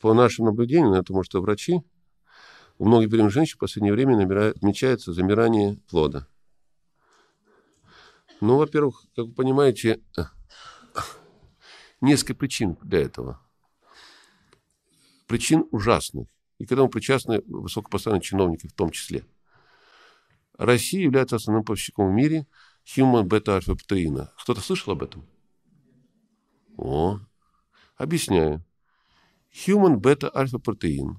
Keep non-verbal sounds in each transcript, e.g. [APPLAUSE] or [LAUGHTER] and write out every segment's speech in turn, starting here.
по нашим наблюдениям, это может и врачи, у многих беременных женщин в последнее время намира... отмечается замирание плода. Ну, во-первых, как вы понимаете, [COUGHS] несколько причин для этого. Причин ужасных. И к этому причастны высокопоставленные чиновники в том числе. Россия является основным поставщиком в мире human бета альфа Кто-то слышал об этом? О, объясняю. Human beta альфа протеин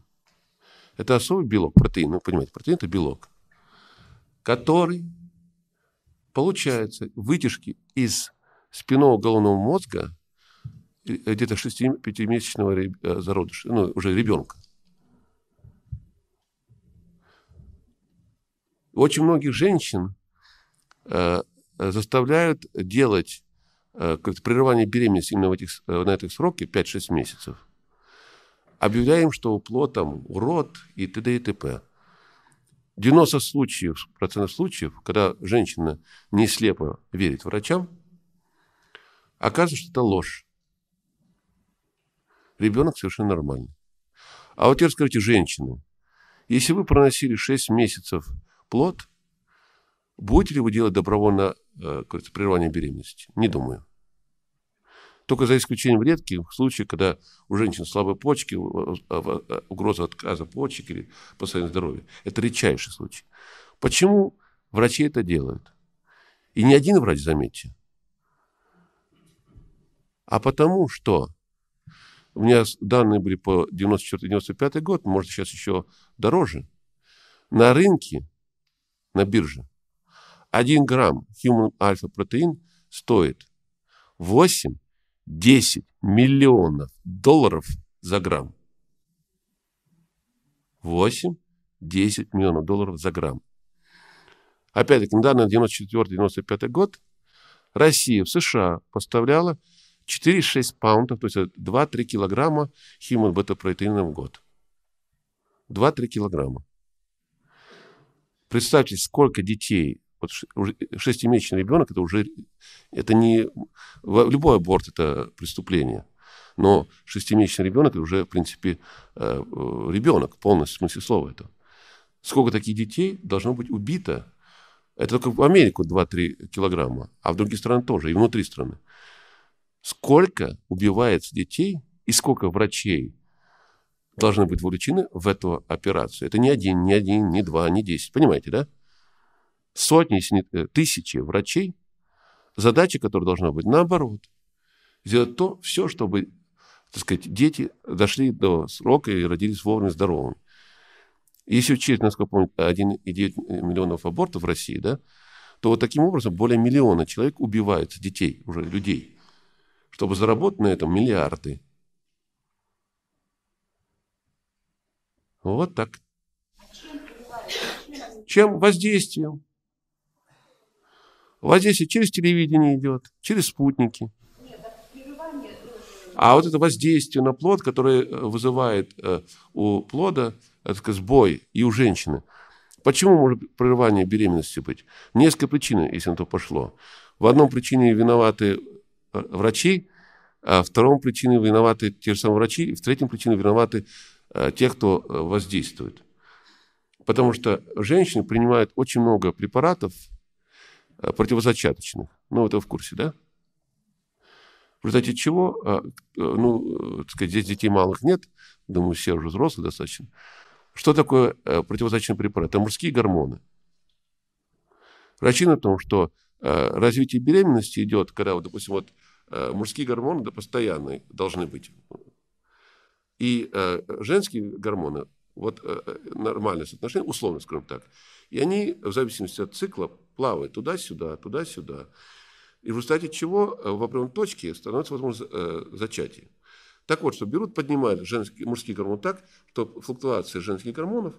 Это особый белок, протеин, вы ну, понимаете, протеин – это белок, который получается вытяжки из спинного головного мозга э, где-то 6-5-месячного э, зародыша, ну, уже ребенка. Очень многих женщин э, заставляют делать э, прерывание беременности именно в этих, э, на этих сроке 5-6 месяцев – объявляем, что у там урод и т.д. и т.п. 90 случаев, процентов случаев, когда женщина не слепо верит врачам, оказывается, что это ложь. Ребенок совершенно нормальный. А вот теперь скажите, женщины, если вы проносили 6 месяцев плод, будете ли вы делать добровольно э, прерывание беременности? Не думаю. Только за исключением редких случаев, когда у женщин слабые почки, а, а, угроза отказа почек или состоянию здоровья. Это редчайший случай. Почему врачи это делают? И не один врач, заметьте. А потому что у меня данные были по 94-95 год, может, сейчас еще дороже. На рынке, на бирже, 1 грамм human альфа протеин стоит 8 10 миллионов долларов за грамм. 8, 10 миллионов долларов за грамм. Опять-таки, на недавно, 94-95 год, Россия в США поставляла 4-6 паунтов, то есть 2-3 килограмма химон бета-протеина в год. 2-3 килограмма. Представьте, сколько детей вот э, шестимесячный ребенок это уже это не любой аборт это преступление, но шестимесячный ребенок это уже в принципе э, э, ребенок полностью в смысле слова это. Сколько таких детей должно быть убито? Это только в Америку 2-3 килограмма, а в других странах тоже, и внутри страны. Сколько убивается детей и сколько врачей должны быть вовлечены в эту операцию? Это не один, не один, не два, не десять. Понимаете, да? сотни, э, тысячи врачей, задача которая должна быть наоборот. Сделать то, все, чтобы так сказать, дети дошли до срока и родились вовремя здоровыми. Если учесть, насколько помню, 1,9 э, миллионов абортов в России, да, то вот таким образом более миллиона человек убивается детей, уже людей, чтобы заработать на этом миллиарды. Вот так. Чем воздействием? В Одессе через телевидение идет, через спутники. А вот это воздействие на плод, которое э, вызывает э, у плода э, так сказать, сбой и у женщины. Почему может прерывание беременности быть? Несколько причин, если на то пошло. В одном причине виноваты врачи, а в втором причине виноваты те же самые врачи, и в третьем причине виноваты те, кто воздействует. Потому что женщины принимают очень много препаратов, Э, противозачаточных. Ну, это в курсе, да? В результате чего, а, э, ну, э, так сказать, здесь детей малых нет, думаю, все уже взрослые достаточно. Что такое противозачаточный препарат? Это мужские гормоны. Причина в том, что развитие беременности идет, когда, вот, допустим, вот мужские гормоны да, постоянные должны быть. И женские гормоны вот э, э, нормальное соотношение, условно скажем так. И они, в зависимости от цикла, плавают туда-сюда, туда-сюда. И в результате чего э, в определенной точке становится возможно зачатие. Так вот, что берут, поднимают женские, мужские гормоны так, что флуктуация женских гормонов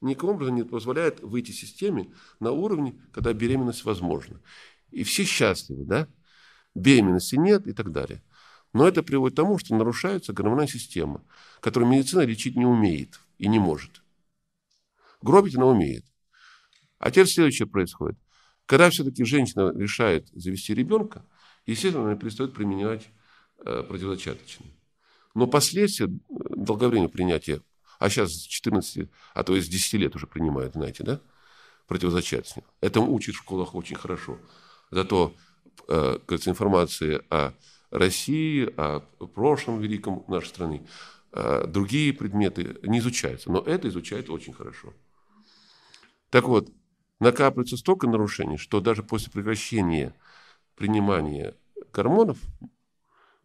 никаким образом не позволяет выйти системе на уровне, когда беременность возможна. И все счастливы, да? Беременности нет и так далее. Но это приводит к тому, что нарушается гормональная система, которую медицина лечить не умеет и не может. Гробить она умеет. А теперь следующее происходит. Когда все-таки женщина решает завести ребенка, естественно, она перестает применять э, противозачаточные. Но последствия э, долговременного принятия, а сейчас с 14, а то есть с 10 лет уже принимают, знаете, да, противозачаточных. это учат в школах очень хорошо. Зато, э, кажется, информации о России, о прошлом великом нашей страны, Э, другие предметы не изучаются, но это изучают очень хорошо. Так вот, накапливается столько нарушений, что даже после прекращения принимания гормонов,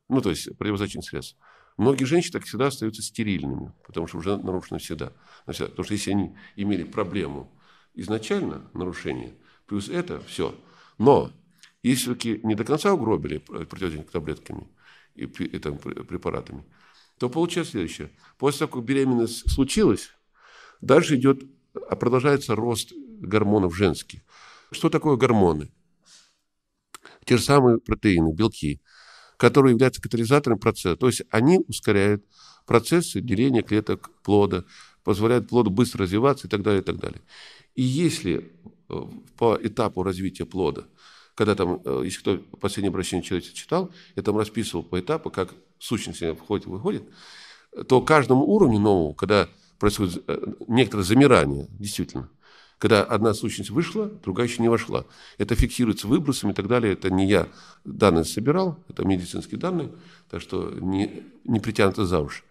ну, то есть противозачаточных средств, многие женщины, так всегда, остаются стерильными, потому что уже нарушено всегда. Потому что если они имели проблему изначально, нарушение, плюс это, все. Но если все-таки не до конца угробили противозачаточными таблетками и, и там, препаратами – то получается следующее. После того, как беременность случилась, дальше идет, а продолжается рост гормонов женских. Что такое гормоны? Те же самые протеины, белки, которые являются катализатором процесса. То есть они ускоряют процессы деления клеток плода, позволяют плоду быстро развиваться и так далее, и так далее. И если э, по этапу развития плода, когда там, э, если кто последнее обращение человека читал, я там расписывал по этапу, как сущности входит, выходит, то каждому уровню новому, когда происходит э, некоторое замирание, действительно, когда одна сущность вышла, другая еще не вошла. Это фиксируется выбросами и так далее. Это не я данные собирал, это медицинские данные, так что не, не притянуто за уши.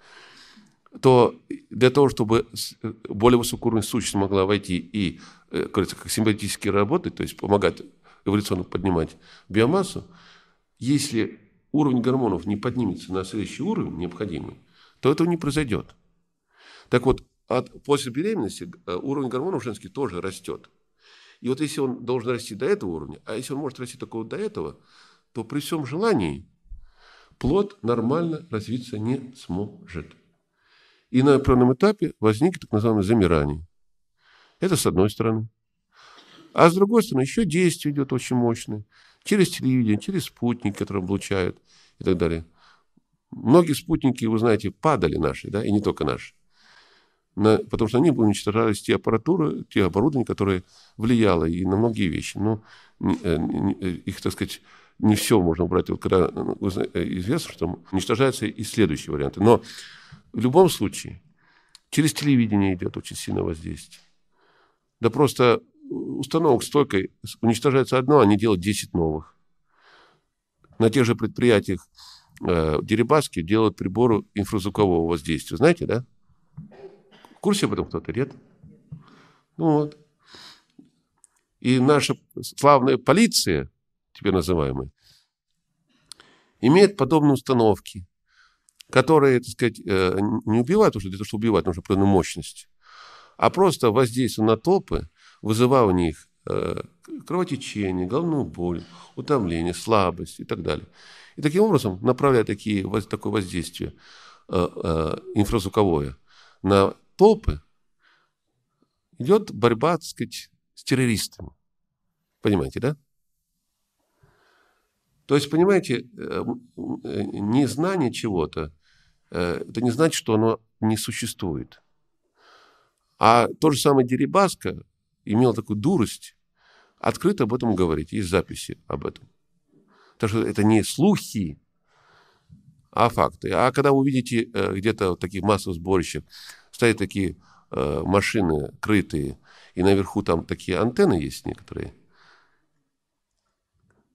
То для того, чтобы э, более высокий уровень сущности могла войти и, кажется, э, как симбиотически работать, то есть помогать эволюционно поднимать биомассу, если уровень гормонов не поднимется на следующий уровень необходимый, то этого не произойдет. Так вот, от, после беременности э, уровень гормонов женский тоже растет. И вот если он должен расти до этого уровня, а если он может расти только вот до этого, то при всем желании плод нормально развиться не сможет. И на определенном этапе возникнет так называемое замирание. Это с одной стороны. А с другой стороны, еще действие идет очень мощное. Через телевидение, через спутник, который облучает и так далее. Многие спутники, вы знаете, падали наши, да, и не только наши. На, потому что они уничтожались те аппаратуры, те оборудования, которые влияло и на многие вещи. Но не, э, не, э, их, так сказать, не все можно убрать. Вот когда э, известно, что уничтожаются и следующие варианты. Но в любом случае через телевидение идет очень сильное воздействие. Да просто установок столько, уничтожается одно, а они делают 10 новых на тех же предприятиях э, Дерибаски делают приборы инфразвукового воздействия. Знаете, да? В курсе об этом кто-то, нет? Ну вот. И наша славная полиция, теперь называемая, имеет подобные установки, которые, так сказать, э, не убивают, потому что для того, чтобы убивать, нужна определенная мощность, а просто воздействие на топы, вызывая у них Э, кровотечение, головную боль, утомление, слабость и так далее. И таким образом, направляя такие, такое воздействие э, э, инфразвуковое на толпы, идет борьба, так сказать, с террористами. Понимаете, да? То есть, понимаете, незнание чего-то, это не значит, что оно не существует. А то же самое Дерибаска имел такую дурость открыто об этом говорить, есть записи об этом. Так что это не слухи, а факты. А когда вы увидите э, где-то в таких массовых сборищах стоят такие э, машины крытые, и наверху там такие антенны есть некоторые,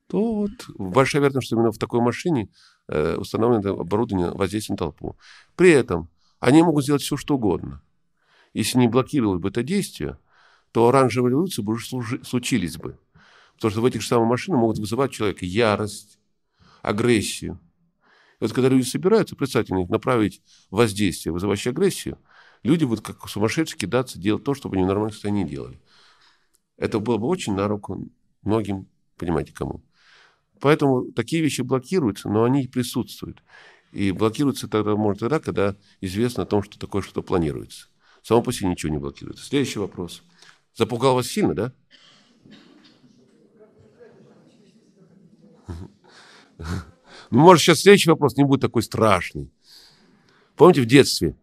то вот большая вероятность, что именно в такой машине э, установлено оборудование воздействия на толпу. При этом они могут сделать все, что угодно. Если не блокировалось бы это действие, то оранжевые революции бы уже случились бы. Потому что в этих же самых машинах могут вызывать человека ярость, агрессию. И вот когда люди собираются, представьте, направить воздействие, вызывающее агрессию, люди будут как сумасшедшие кидаться, делать то, чтобы они в нормальном состоянии делали. Это было бы очень на руку многим, понимаете, кому. Поэтому такие вещи блокируются, но они присутствуют. И блокируются тогда, может, тогда, когда известно о том, что такое что-то планируется. Само по себе ничего не блокируется. Следующий вопрос. Запугал вас сильно, да? Ну, может, сейчас следующий вопрос не будет такой страшный. Помните в детстве?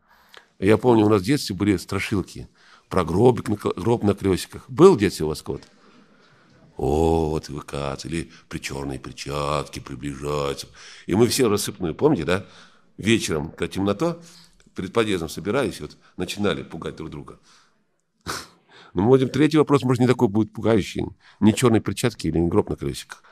Я помню, у нас в детстве были страшилки про гробик, гроб на крестиках. Был в детстве у вас кот? Вот, вы кац, или при черной перчатке приближаются? И мы все рассыпные, помните, да? Вечером, когда темнота, перед подъездом собирались, вот начинали пугать друг друга. Но, ну, может, третий вопрос, может, не такой будет пугающий. Не черные перчатки или не гроб на колесиках.